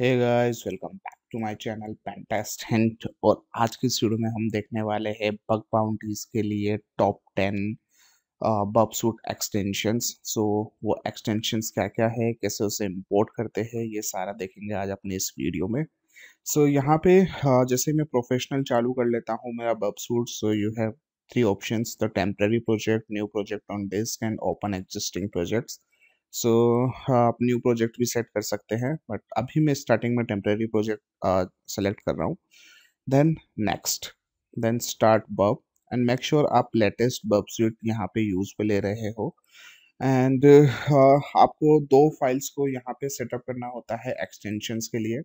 hey guys welcome back to my channel pentest hint और आज की वीडियो में हम देखने वाले हैं बग बाउंड्रीज के लिए टॉप टेन बब सूट एक्सटेंशंस सो वो एक्सटेंशंस क्या क्या है कैसे उसे इम्पोर्ट करते हैं ये सारा देखेंगे आज अपने इस वीडियो में सो so, यहाँ पे uh, जैसे मैं प्रोफेशनल चालू कर लेता हूँ मेरा बब suite so you have three option the temporary project new project on disk and open existing projects so so, हाँ, आप न्यू प्रोजेक्ट भी सेट कर सकते हैं बट अभी मैं स्टार्टिंग में टेम्प्रेरी प्रोजेक्ट सेलेक्ट कर रहा हूँ देन नेक्स्ट देन स्टार्ट बब एंड मेक श्योर आप लेटेस्ट बब स्यूट यहाँ पे यूज़ पे ले रहे हो एंड uh, हाँ, आपको दो फाइल्स को यहाँ पे सेटअप करना होता है एक्सटेंशंस के लिए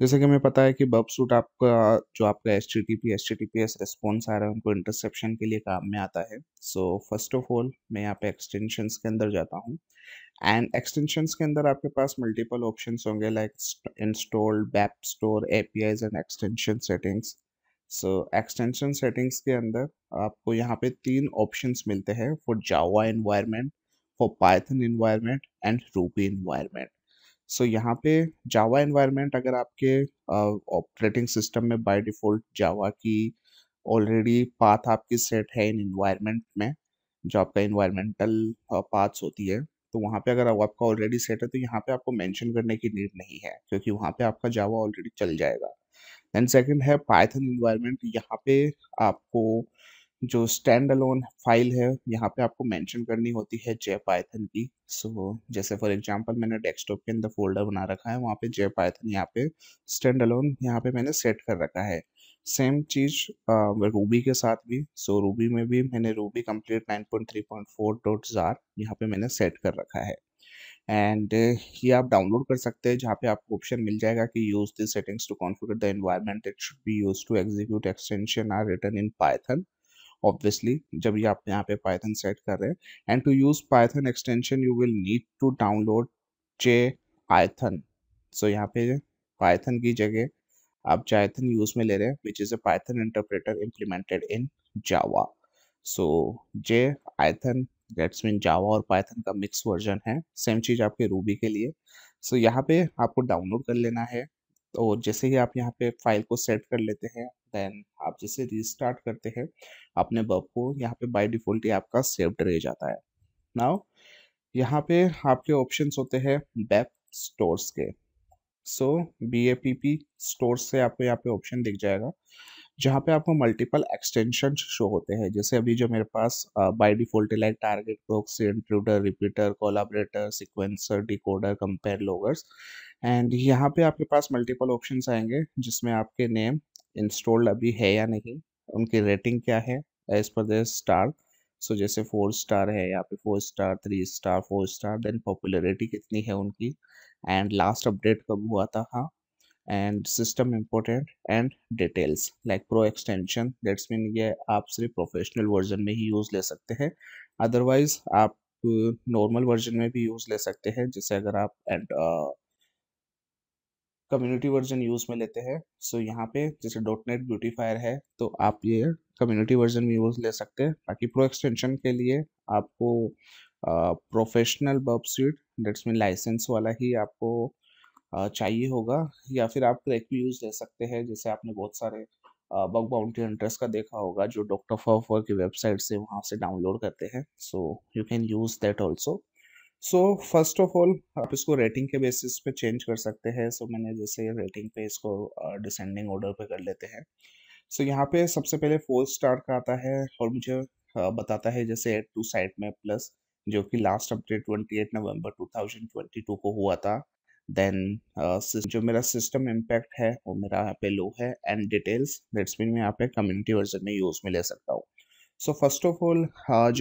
जैसे कि हमें पता है कि बब सूट आपका जो आपका H T T P H T T P S response आ रहा है उनको इंटरसेप्शन के लिए काम में आता है सो फर्स्ट ऑफ ऑल मैं यहाँ पे एक्सटेंशन के अंदर जाता हूँ एंड एक्सटेंशन के अंदर आपके पास मल्टीपल ऑप्शन होंगे like installed BApp store A P Is and extension settings so extension settings के अंदर आपको यहाँ पे तीन ऑप्शन मिलते हैं for Java environment for Python environment and Ruby environment so so, यहाँ पे जावा एनवायरनमेंट अगर आपके ऑपरेटिंग सिस्टम में बाय डिफ़ॉल्ट जावा की ऑलरेडी पाथ आपकी सेट है इन इन्वायरमेंट में जो आपका इन्वायरमेंटल पाथ्स होती है तो वहाँ पे अगर आपका ऑलरेडी सेट है तो यहाँ पे आपको मेंशन करने की नीड नहीं है क्योंकि वहाँ पे आपका जावा ऑलरेडी चल जाएगा एंड सेकंड है पाइथन इन्वायरमेंट यहाँ पे आपको जो स्टैंड अलोन फाइल है यहाँ पे आपको मेंशन करनी होती है जे पाइथन की सो so, जैसे फॉर एग्जांपल मैंने डेस्कटॉप के अंदर फोल्डर बना रखा है वहाँ पे जे पाइथन यहाँ पे स्टैंड अलोन यहाँ पे मैंने सेट कर रखा है सेम चीज रूबी के साथ भी सो so, रूबी में भी मैंने Ruby nine point four dot jar यहाँ पे मैंने सेट कर रखा है एंड ये आप डाउनलोड कर सकते हैं जहाँ पे आपको ऑप्शन मिल जाएगा कि use this settings to configure the environment it should be use to execute extension are return in Python obviously जब ये आप यहाँ पे पाइथन सेट कर रहे हैं and to use Python extension you will need to download J Python so यहाँ पे पाइथन की जगह आप जायथन यूज में ले रहे हैं which is a Python interpreter implemented in Java so Jython that's mean Java और पाइथन का मिक्स वर्जन है सेम चीज़ आपके रूबी के लिए सो so, यहाँ पे आपको डाउनलोड कर लेना है तो जैसे ही आप यहाँ पे फाइल को सेट कर लेते हैं देन आप जैसे रिस्टार्ट करते हैं अपने बब को यहाँ पे बाय डिफॉल्ट ये आपका सेव्ड रह जाता है नाउ यहाँ पे आपके ऑप्शंस होते हैं बैप स्टोर्स के so B A P P store से आपको यहाँ पे ऑप्शन दिख जाएगा जहाँ पे आपको मल्टीपल एक्सटेंशन शो होते हैं जैसे अभी जो मेरे पास by default like target box intruder repeater collaborator sequencer decoder compare loggers and यहाँ पे आपके पास मल्टीपल ऑप्शंस आएंगे जिसमें आपके नेम इंस्टॉल्ड अभी है या नहीं उनकी रेटिंग क्या है as per the star so जैसे फोर स्टार है यहाँ पे four star three star four star then popularity कितनी है उनकी एंड लास्ट अपडेट कब हुआ था हाँ and system important and details like pro extension that's mean ये आप सिर्फ प्रोफेशनल वर्जन में ही यूज़ ले सकते हैं अदरवाइज आप नॉर्मल वर्जन में भी यूज़ ले सकते हैं जैसे अगर आप एंड कम्युनिटी वर्जन यूज़ में लेते हैं सो यहाँ पे जैसे डॉट नेट ब्यूटीफायर है तो आप ये कम्युनिटी वर्जन भी यूज़ ले सकते हैं बाकी प्रो एक्सटेंशन के लिए आपको professional Burp suite that's mean licence वाला ही आपको आ, चाहिए होगा या फिर आप क्रैक भी यूज़ ले सकते हैं जैसे आपने बहुत सारे बग बाउंड्री हंटर्स का देखा होगा जो डॉक्टर फॉर की वेबसाइट से वहाँ से डाउनलोड करते हैं so you can use that also so first of all आप इसको रेटिंग के बेसिस पे चेंज कर सकते हैं सो so, मैंने जैसे रेटिंग पे इसको डिसेंडिंग ऑर्डर पे कर लेते हैं सो so, यहाँ पे सबसे पहले फोर स्टार का आता है और मुझे बताता है जैसे एड टू साइट में प्लस जो कि last update twenty eight November two thousand twenty two को हुआ था देन uh, जो मेरा सिस्टम इम्पैक्ट है वो मेरा यहाँ पे लो है एंड डिटेल्स दैट्स मीन मैं यहाँ पे कम्युनिटी वर्जन में यूज़ में ले सकता हूँ सो फर्स्ट ऑफ ऑल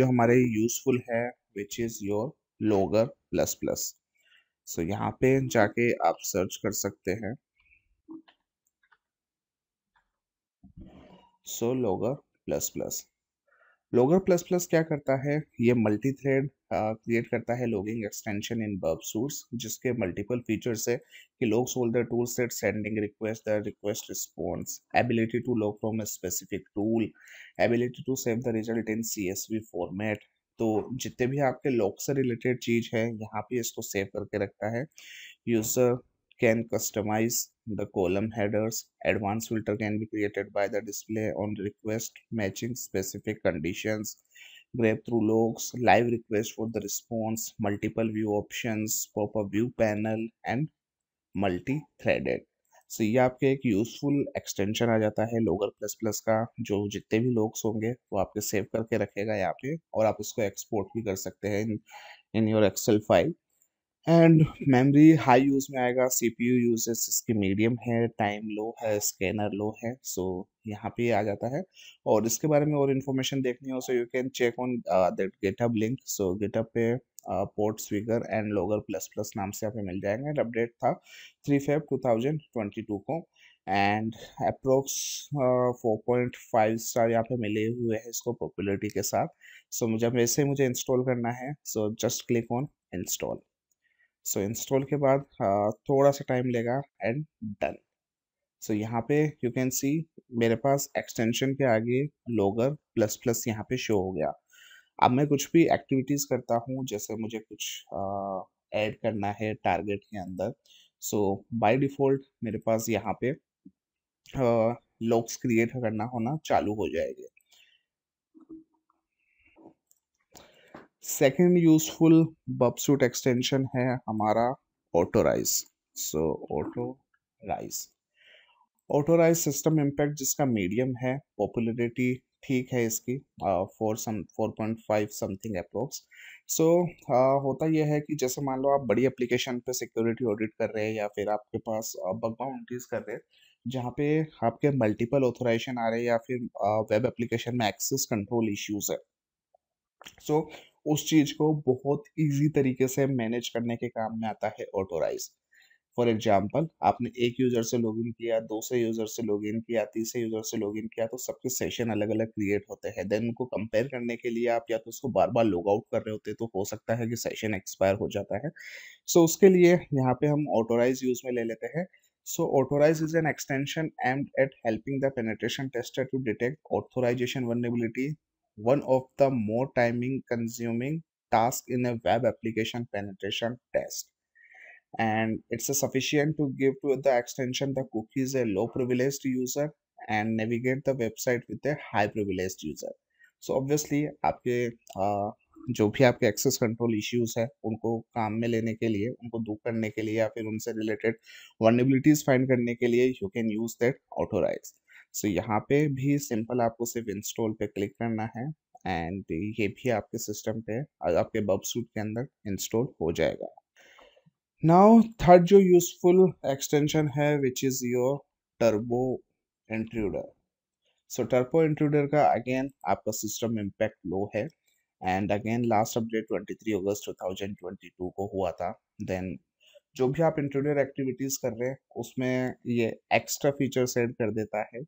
जो हमारे यूजफुल है which is your logger plus plus so यहाँ पे जाके आप सर्च कर सकते हैं so logger plus plus logger plus plus क्या करता है ये मल्टी थ्रेड क्रिएट करता है logging extension in Burp suites जिसके मल्टीपल फीचर्स है कि log solder tool set sending request the request response ability to log from a specific tool ability to save the result in C S we format तो जितने भी आपके lock से related चीज है यहाँ पे इसको सेव करके रखता है user can customize the column headers advance filter can be created by the display on request matching specific conditions grep through logs live request for the response multiple view option popup view panel and multi threaded so ये आपके एक useful extension आ जाता है लोगर plus plus का जो जितने भी लोग्स होंगे वो आपके सेव करके रखेगा यहाँ पे और आप इसको एक्सपोर्ट भी कर सकते हैं in your Excel file and memory high use में आएगा सी पी यू यूजेस इसकी मीडियम है टाइम लो है स्कैनर लो है सो so, यहाँ पे आ जाता है और इसके बारे में और इन्फॉर्मेशन देखनी हो so you can check on that GitHub link so GitHub पे PortSwigger and logger plus plus नाम से यहाँ पे मिल जाएंगे एंड अपडेट था three Feb two thousand twenty two को and approx four point five star यहाँ पे मिले हुए हैं इसको पॉपुलरिटी के साथ सो so, मुझे वैसे ही मुझे इंस्टॉल करना है so just click on install so install के बाद uh, थोड़ा सा टाइम लेगा एंड डन सो यहाँ पे यू कैन सी मेरे पास एक्सटेंशन के आगे लोगर प्लस प्लस यहाँ पे शो हो गया अब मैं कुछ भी एक्टिविटीज़ करता हूँ जैसे मुझे कुछ ऐड करना है टारगेट के अंदर सो बाय डिफ़ॉल्ट मेरे पास यहाँ पे लॉक्स क्रिएट करना होना चालू हो जाएगा सेकेंड यूजफुल बबसूट एक्सटेंशन है हमारा Autorize so Autorize Autorize system impact जिसका मीडियम है पॉपुलरिटी ठीक है इसकी four some four point five something approx so होता यह है कि जैसे मान लो आप बड़ी एप्लीकेशन पे सिक्योरिटी ऑडिट कर रहे हैं या फिर आपके पास बग बाउंड्रीज कर रहे हैं जहाँ पे आपके मल्टीपल ऑथोराइजेशन आ रहे हैं या फिर वेब एप्लीकेशन में एक्सेस कंट्रोल इश्यूज है सो so, उस चीज़ को बहुत इजी तरीके से मैनेज करने के काम में आता है ऑटोराइज फॉर एग्जाम्पल आपने एक यूजर से लॉग इन किया दूसरे यूजर से लॉग इन किया तीसरे यूजर से लॉग इन किया तो सबके सेशन अलग अलग क्रिएट होते हैं देन उनको कंपेयर करने के लिए आप या तो उसको बार बार लॉग आउट कर रहे होते तो हो सकता है कि सेशन एक्सपायर हो जाता है सो so, उसके लिए यहाँ पे हम ऑटोराइज यूज में ले लेते हैं so Autorize is an extension and at helping the penetration tester to detect authorization vulnerability one of the more timing consuming task in web application penetration test and it's sufficient to give to the extension the cookies a low privileged user and navigate the website with a high privileged user so so obviously आपके uh, जो भी आपके access control issues है उनको काम में लेने के लिए उनको दूर करने के लिए या फिर उनसे रिलेटेड वर्नेबिलिटीज फाइंड करने के लिए you can use that Autorize so यहाँ पे भी सिंपल आपको सिर्फ इंस्टॉल पे क्लिक करना है एंड ये भी आपके सिस्टम पे आपके बब सूट के अंदर इंस्टॉल हो जाएगा नाउ थर्ड जो यूजफुल एक्सटेंशन है which is your Turbo Intruder so Turbo Intruder का अगेन आपका सिस्टम इम्पैक्ट लो है एंड अगेन लास्ट अपडेट 23 अगस्त 2022 को हुआ था देन जो भी आप इंट्रोडर एक्टिविटीज कर रहे हैं उसमें ये एक्स्ट्रा फीचर्स ऐड कर देता है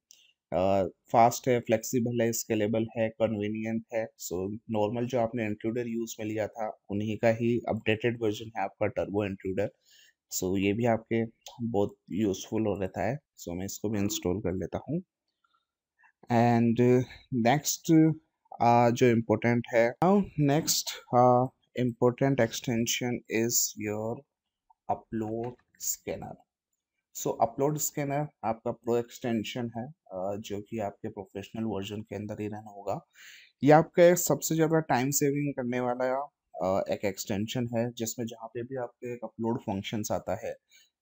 फास्ट है फ्लेक्सिबल है स्केलेबल है कन्वीनियंट है सो नॉर्मल जो आपने इंक्लूडर यूज़ में लिया था उन्हीं का ही अपडेटेड वर्जन है आपका टर्बो इंक्लूडर सो so, ये भी आपके बहुत यूज़फुल हो रहता है सो so, मैं इसको भी इंस्टॉल कर लेता हूँ एंड नेक्स्ट जो इम्पोर्टेंट है next important extension is your upload scanner so upload scanner आपका प्रो एक्सटेंशन है जो कि आपके प्रोफेशनल वर्जन के अंदर ही रहना होगा ये आपका एक सबसे ज़्यादा टाइम सेविंग करने वाला एक एक्सटेंशन है जिसमें जहाँ पे भी आपके एक अपलोड फंक्शंस आता है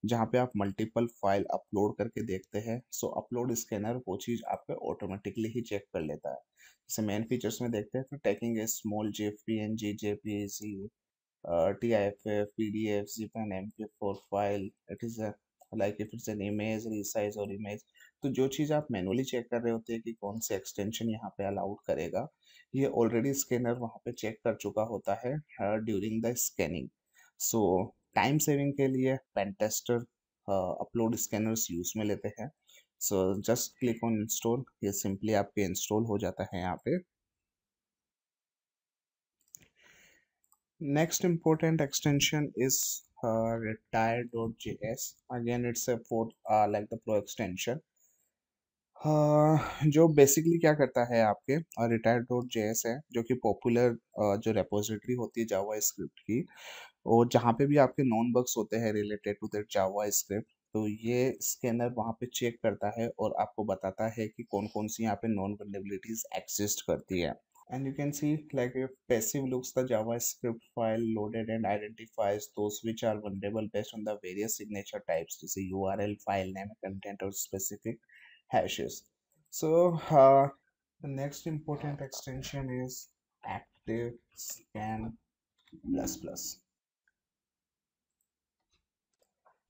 जहाँ पे आप मल्टीपल फाइल अपलोड करके देखते हैं सो अपलोड स्कैनर वो चीज़ आपके ऑटोमेटिकली ही चेक कर लेता है जैसे मेन फीचर्स में देखते हैं तो taking a small J P N G J P C T I F F P D F G pen M P four file it is like if it's an image resize और image तो जो चीज़ आप manually check कर रहे होते हैं कि कौन से एक्सटेंशन यहाँ पे अलाउड करेगा ये ऑलरेडी स्कैनर वहाँ पे चेक कर चुका होता है during the scanning so time saving के लिए पेंटेस्टर अपलोड स्कैनर्स यूज में लेते हैं so just click on install ये सिंपली आपके इंस्टॉल हो जाता है यहाँ पे next important extension is Uh, retire.js again it's a fourth uh, like the pro extension Uh, जो बेसिकली क्या करता है आपके और रिटायर डॉट जे है जो कि पॉपुलर uh, जो रेपोजिटरी होती है जावा स्क्रिप्ट की और जहाँ पे भी आपके नॉन बक्स होते हैं related to that JavaScript तो ये स्कैनर वहाँ पे चेक करता है और आपको बताता है कि कौन कौन सी यहाँ पे नॉन वेलेबिलिटीज एक्सिस्ट करती है and you can see like if passive looks the javascript file loaded and identifies those which are vulnerable based on the various signature types to see url file name content or specific hashes so uh, the next important extension is active scan plus plus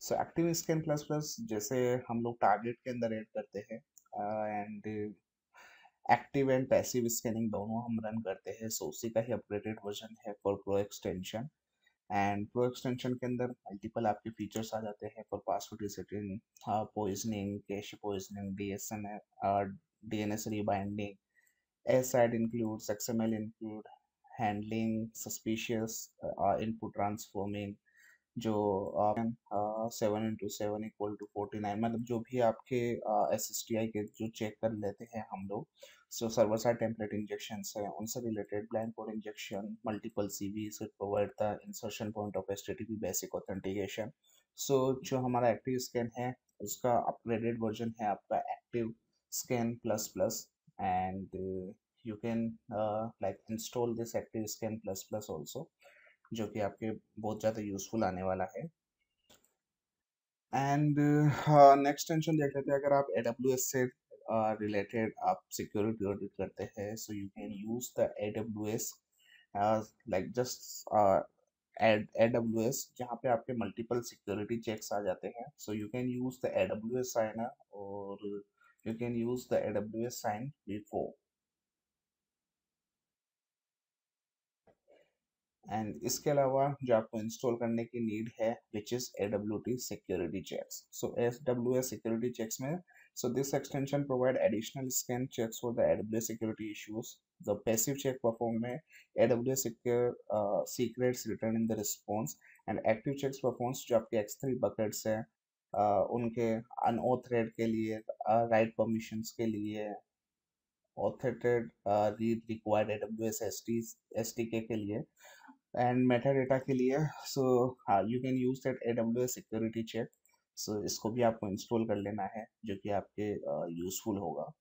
So Active Scan Plus Plus, just जैसे हम target target the अंदर add करते हैं uh, and uh, active and passive scanning दोनों हम run करते हैं सो उसी का ही अपग्रेडेड वर्जन है for pro extension and pro extension के अंदर मल्टीपल आपके फीचर्स आ जाते हैं for password resetting poisoning cache poisoning D S N D N S rebinding S add includes X M L include handling suspicious input transforming जो seven into seven equal to forty nine मतलब जो भी आपके S S T I के जो check कर लेते हैं हम लोग so server side template injection है उनसे related blind code injection multiple C V provide the insertion point of S T T P basic authentication so जो हमारा एक्टिव स्कैन है उसका अपग्रेडेड वर्जन है आपका active scan plus plus and you can like install this active scan plus plus also जो कि आपके बहुत ज़्यादा यूज़फुल आने वाला है एंड नेक्स्ट टेंशन देख लेते हैं अगर आप ए डब्ल्यू एस से रिलेटेड आप सिक्योरिटी ऑडिट करते हैं so you can use the A W S like just A W S जहाँ पे आपके मल्टीपल सिक्योरिटी चेक्स आ जाते हैं so you can use the A W S sign और you can use the A W S sign before and इसके अलावा जो आपको इंस्टॉल करने की नीड है which is A W T security check so S W S security check में so this extension provide additional scan checks for the A W security issues the passive check perform में A W S secrets return in the response and active check performs जो आपके X three buckets हैं uh, उनके अनऑथरेड के लिए right uh, permissions के लिए ऑथरेटेड read required A W S S T S T के लिए एंड मेटाडेटा के लिए so you can use that A W S security check so इसको भी आपको इंस्टॉल कर लेना है जो कि आपके यूजफुल uh, होगा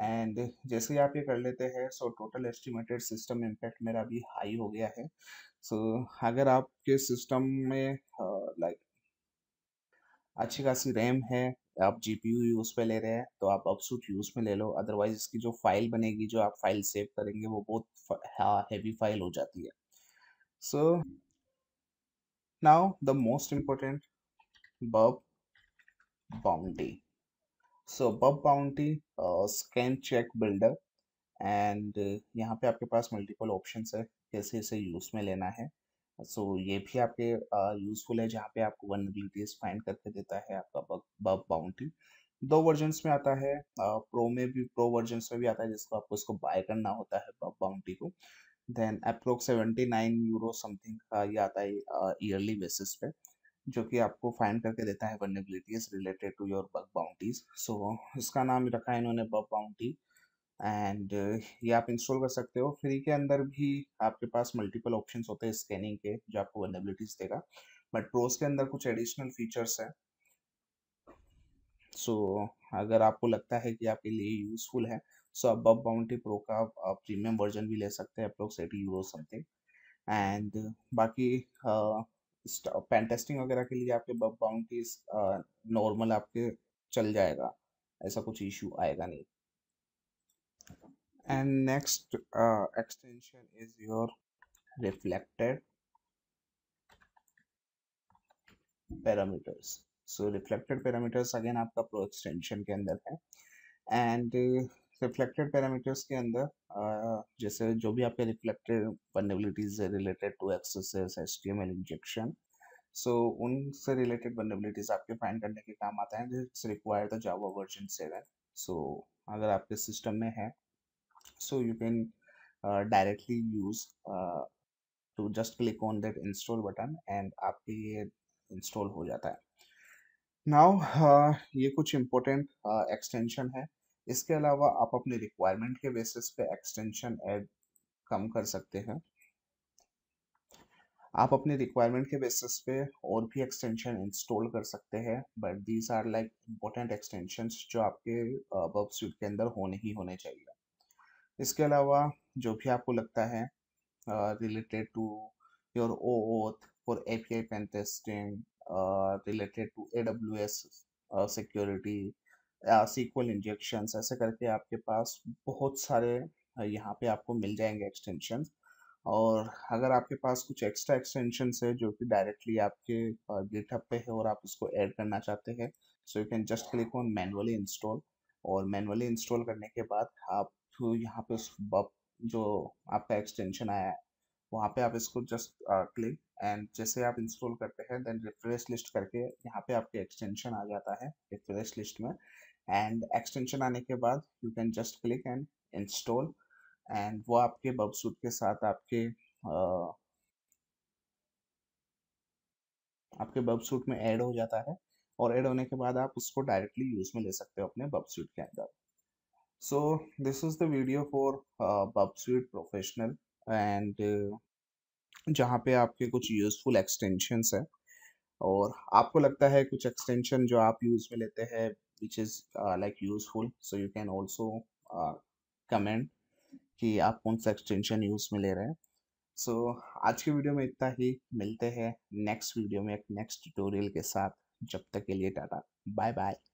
एंड जैसे ही आप ये कर लेते हैं so total estimated system impact मेरा भी हाई हो गया है सो so, अगर आपके सिस्टम में लाइक uh, अच्छी खासी रैम है आप जी पी यू यूज़ पे ले रहे हैं तो आप अपसूट यूज़ में ले लो अदरवाइज इसकी जो फाइल बनेगी जो आप फाइल सेव करेंगे वो बहुत हैवी हाँ, फाइल हो जाती है so now the most important bub bounty so bub bounty uh, scan check builder and uh, यहाँ पे आपके पास मल्टीपल ऑप्शन है कैसे इसे यूज में लेना है सो so, ये भी आपके यूजफुल uh, है जहाँ पे आपको वनबिलिटीज फाइंड करके देता है आपका बग बाउंटी दो वर्जन्स में आता है प्रो में भी प्रो वर्जन में भी आता है जिसको आपको इसको बाय करना होता है बब बाउंटी को then approx seventy nine euro something का ये आता है ईयरली बेसिस पे जो कि आपको फाइंड करके देता है vulnerabilities related to your bug bounties so इसका नाम रखा है इन्होंने बग बाउंटी एंड ये आप इंस्टॉल कर सकते हो फ्री के अंदर भी आपके पास मल्टीपल ऑप्शन होते हैं स्कैनिंग के जो आपको वनबिलिटीज देगा बट प्रोज के अंदर कुछ एडिशनल फीचर्स हैं सो so, अगर आपको लगता है कि आपके लिए यूजफुल है सो अब बाउंड्री प्रो का आप प्रीमियम वर्जन भी ले सकते हैं approx eighty euro something and बाकी पेन uh, टेस्टिंग वगैरह के लिए आपके बब बाउंड्री नॉर्मल आपके चल जाएगा ऐसा कुछ इशू आएगा नहीं and next extension is your reflected parameters so reflected parameters again आपका प्रो एक्सटेंशन के अंदर है एंड रिफ्लेक्टेड पैरामीटर्स के अंदर जैसे जो भी आपके रिफ्लेक्टेड है related to access S T M L injection so उनसे रिलेटेड वनरेबिलिटीज आपके फाइंड करने के काम आता है it's require the Java version seven so अगर आपके सिस्टम में है so you can directly use to just click on that install button and आपके ये इंस्टॉल हो जाता है नाउ uh, ये कुछ इम्पोर्टेंट एक्सटेंशन uh, है इसके अलावा आप अपने रिक्वायरमेंट के बेसिस पे एक्सटेंशन ऐड कम कर सकते हैं आप अपने रिक्वायरमेंट के बेसिस पे और भी एक्सटेंशन इंस्टॉल कर सकते हैं but these are like important extension जो आपके वर्क सूट के अंदर होने ही होने चाहिए इसके अलावा जो भी आपको लगता है related to your OAuth for A P I pen testing related to A W S security SQL injections ऐसे करके आपके पास बहुत सारे यहाँ पे आपको मिल जाएंगे एक्सटेंशन और अगर आपके पास कुछ एक्स्ट्रा एक्सटेंशन है जो कि डायरेक्टली आपके गेटअप पे है और आप उसको ऐड करना चाहते हैं so you can just click on manually install और मैनुअली इंस्टॉल करने के बाद आप यहाँ पे उस बब जो आपका एक्सटेंशन आया है वहाँ पे आप इसको जस्ट क्लिक एंड जैसे आप इंस्टॉल करते हैं देन रिफ्रेश लिस्ट करके यहाँ पे आपके एक्सटेंशन आ जाता है रिफ्रेश लिस्ट में एंड एक्सटेंशन आने के बाद you can just click and install and वो आपके बबसूट के साथ आपके uh, आपके बबसूट में ऐड हो जाता है और ऐड होने के बाद आप उसको डायरेक्टली यूज़ में ले सकते हो अपने बबसूट के अंदर so this is the video for Burp Suite professional and जहाँ पे आपके कुछ यूज़फुल एक्सटेंशंस हैं और आपको लगता है कुछ एक्सटेंशन जो आप यूज़ में लेते हैं which is uh, like useful so you can also uh, comment कि आप कौन सा एक्सटेंशन यूज़ में ले रहे हैं सो so, आज के वीडियो में इतना ही मिलते हैं नेक्स्ट वीडियो में एक नेक्स्ट ट्यूटोरियल के साथ जब तक के लिए टाटा बाय बाय